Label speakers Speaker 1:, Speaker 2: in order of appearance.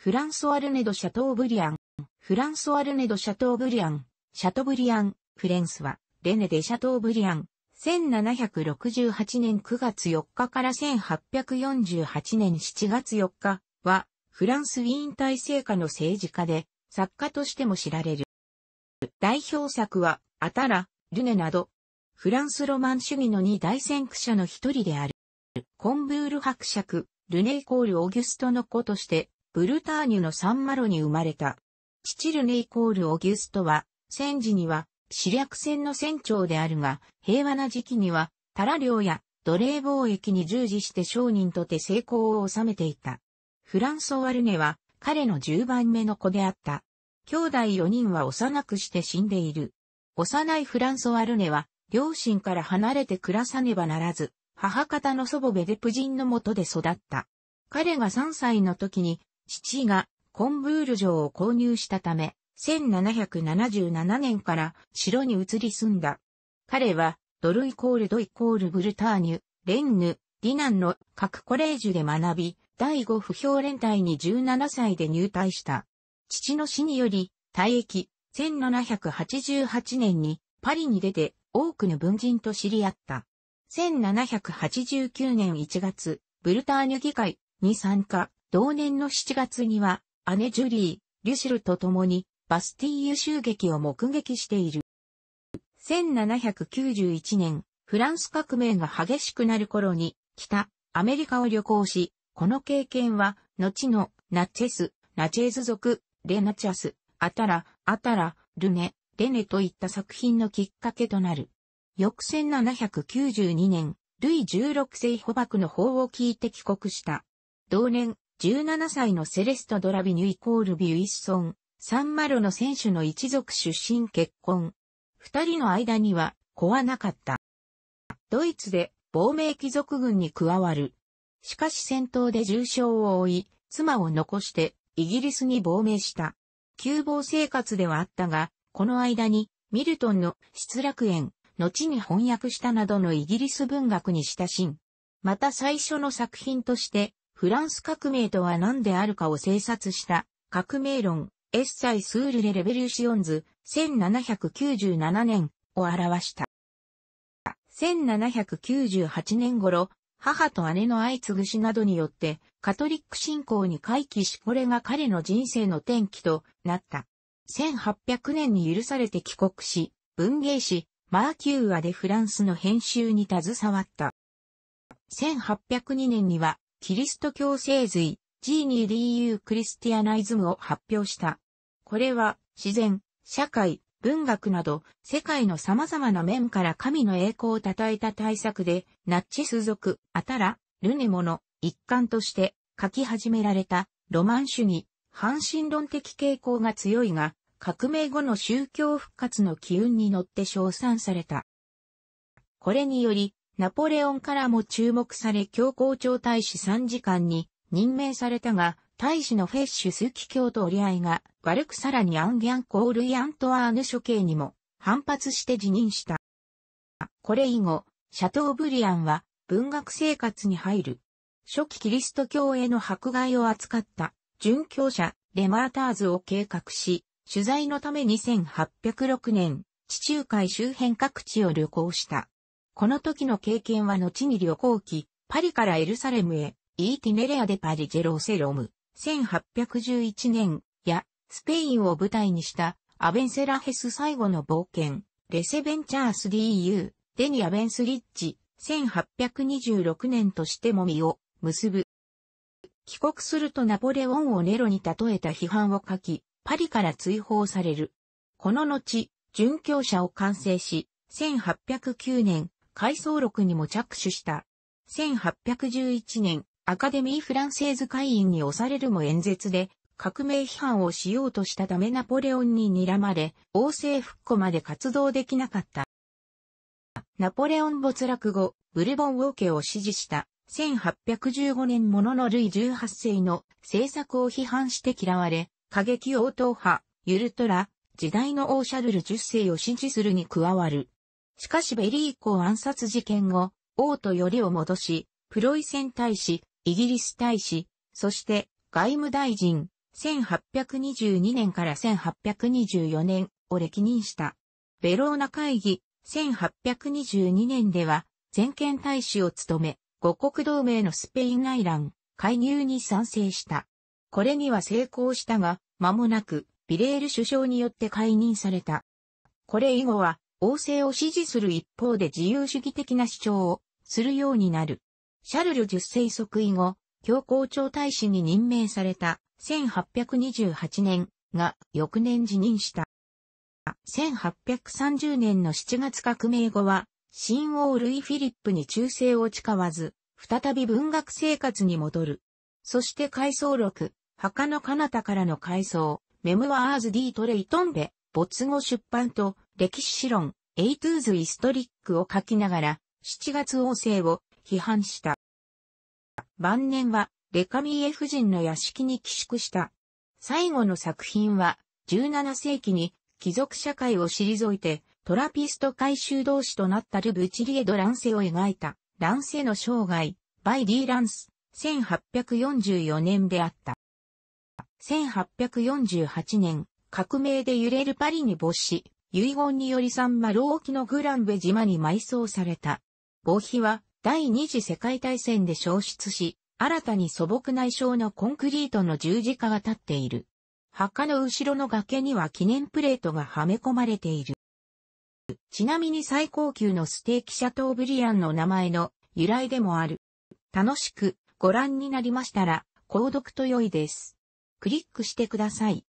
Speaker 1: フランソワルネド・シャトーブリアン。フランソワルネド・シャトーブリアン。シャトブリアン、フレンスは、レネデ・シャトーブリアン。1768年9月4日から1848年7月4日は、フランスウィーン体制下の政治家で、作家としても知られる。代表作は、アタラ、ルネなど、フランスロマン主義の二大先駆者の一人である。コンブール伯爵、ルネイコール・オギュストの子として、ブルターニュのサンマロに生まれた。チチルネイコール・オギュストは、戦時には、死略戦の船長であるが、平和な時期には、タラ領や奴隷貿易に従事して商人とて成功を収めていた。フランソワルネは、彼の十番目の子であった。兄弟四人は幼くして死んでいる。幼いフランソワルネは、両親から離れて暮らさねばならず、母方の祖母ベデプ人のもとで育った。彼が3歳の時に父がコンブール城を購入したため、1777年から城に移り住んだ。彼は、ドルイコールドイコールブルターニュ、レンヌ、ディナンの各コレージュで学び、第五不評連隊に17歳で入隊した。父の死により、退役、1788年にパリに出て多くの文人と知り合った。1789年1月、ブルターニュ議会に参加、同年の7月には、姉ジュリー、リュシルと共に、バスティーユ襲撃を目撃している。1791年、フランス革命が激しくなる頃に、北、アメリカを旅行し、この経験は、後の、ナチェス、ナチェーズ族、レナチャス、アタラ、アタラ、ルネ、レネといった作品のきっかけとなる。翌1792年、ルイ16世捕縛の法を聞いて帰国した。同年、17歳のセレスト・ドラビニュイコール・ビュイッソン、サンマロの選手の一族出身結婚。二人の間には子はなかった。ドイツで亡命貴族軍に加わる。しかし戦闘で重傷を負い、妻を残してイギリスに亡命した。休乏生活ではあったが、この間にミルトンの失楽園、後に翻訳したなどのイギリス文学に親しん。また最初の作品としてフランス革命とは何であるかを制察した革命論、エッサイ・スール・レ・レベリュシオンズ、1797年を表した。1798年頃、母と姉の相次ぐ死などによって、カトリック信仰に回帰しこれが彼の人生の転機となった。1800年に許されて帰国し、文芸誌、マーキューアでフランスの編集に携わった。1802年にはキリスト教聖髄リーユー・クリスティアナイズムを発表した。これは自然、社会、文学など世界の様々な面から神の栄光を称えた対策で、ナッチス族、アタラ、ルネモの一環として書き始められたロマン主義、反神論的傾向が強いが、革命後の宗教復活の機運に乗って称賛された。これにより、ナポレオンからも注目され教皇庁大使参事官に任命されたが、大使のフェッシュ数奇教と折り合いが悪くさらにアンギャンコールイ・アントワーヌ処刑にも反発して辞任した。これ以後、シャトーブリアンは文学生活に入る。初期キリスト教への迫害を扱った殉教者レマーターズを計画し、取材のため2 8 0 6年、地中海周辺各地を旅行した。この時の経験は後に旅行記、パリからエルサレムへ、イーティネレアでパリジェロセロム、1811年、や、スペインを舞台にした、アベンセラヘス最後の冒険、レセベンチャース DU、デニアベンスリッチ、1826年としてもみを結ぶ。帰国するとナポレオンをネロに例えた批判を書き、パリから追放される。この後、殉教者を完成し、1809年、回想録にも着手した。1811年、アカデミー・フランセーズ会員に押されるも演説で、革命批判をしようとしたためナポレオンに睨まれ、王政復古まで活動できなかった。ナポレオン没落後、ブルボン王家を支持した1815年もののルイ18世の政策を批判して嫌われ、過激応答派、ユルトラ、時代の王シャルル10世を支持するに加わる。しかしベリー公暗殺事件後、王とよりを戻し、プロイセン大使、イギリス大使、そして外務大臣、1822年から1824年を歴任した。ベローナ会議、1822年では、全権大使を務め、五国同盟のスペイン内乱、介入に賛成した。これには成功したが、間もなく、ビレール首相によって解任された。これ以後は、王政を支持する一方で自由主義的な主張をするようになる。シャルル十世即位後、教皇庁大使に任命された1828年が翌年辞任した。1830年の7月革命後は、新王ルイ・フィリップに忠誠を誓わず、再び文学生活に戻る。そして回想録、墓の彼方からの回想、メムワーズ・ディ・トレイトンベ、没後出版と歴史史論、エイトゥーズ・イストリックを書きながら、7月王政を批判した。晩年は、レカミエ夫人の屋敷に寄宿した。最後の作品は、17世紀に貴族社会を退いて、トラピスト回収同士となったル・ブチリエド・ランセを描いた、ランセの生涯、バイ・ディ・ランス、1844年であった。1848年、革命で揺れるパリに没し、遺言によりサンマロ沖のグランベ島に埋葬された。墓碑は第二次世界大戦で消失し、新たに素朴内省のコンクリートの十字架が立っている。墓の後ろの崖には記念プレートがはめ込まれている。ちなみに最高級のステーキシャトーブリアンの名前の由来でもある。楽しくご覧になりましたら、購読と良いです。クリックしてください。